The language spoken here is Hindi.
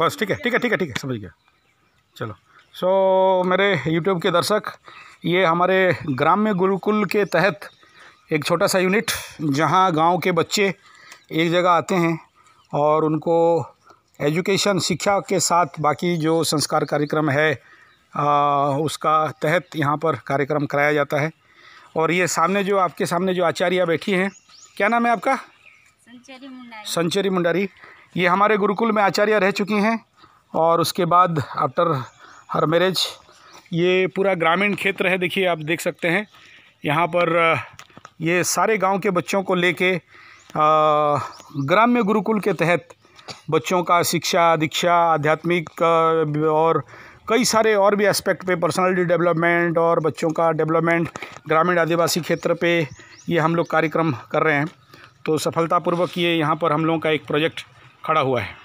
बस ठीक है ठीक है ठीक है ठीक है समझ गया चलो सो so, मेरे यूट्यूब के दर्शक ये हमारे ग्राम्य गुरुकुल के तहत एक छोटा सा यूनिट जहाँ गांव के बच्चे एक जगह आते हैं और उनको एजुकेशन शिक्षा के साथ बाकी जो संस्कार कार्यक्रम है आ, उसका तहत यहाँ पर कार्यक्रम कराया जाता है और ये सामने जो आपके सामने जो आचार्य बैठी हैं क्या नाम है आपका संचरी मुंडारी ये हमारे गुरुकुल में आचार्य रह चुकी हैं और उसके बाद आफ्टर हर मैरिज ये पूरा ग्रामीण क्षेत्र है देखिए आप देख सकते हैं यहाँ पर ये सारे गांव के बच्चों को लेके ग्राम्य गुरुकुल के तहत बच्चों का शिक्षा दीक्षा आध्यात्मिक और कई सारे और भी एस्पेक्ट पे पर्सनालिटी डेवलपमेंट और बच्चों का डेवलपमेंट ग्रामीण आदिवासी क्षेत्र पे ये हम लोग कार्यक्रम कर रहे हैं तो सफलतापूर्वक ये यहाँ पर हम लोगों का एक प्रोजेक्ट खड़ा हुआ है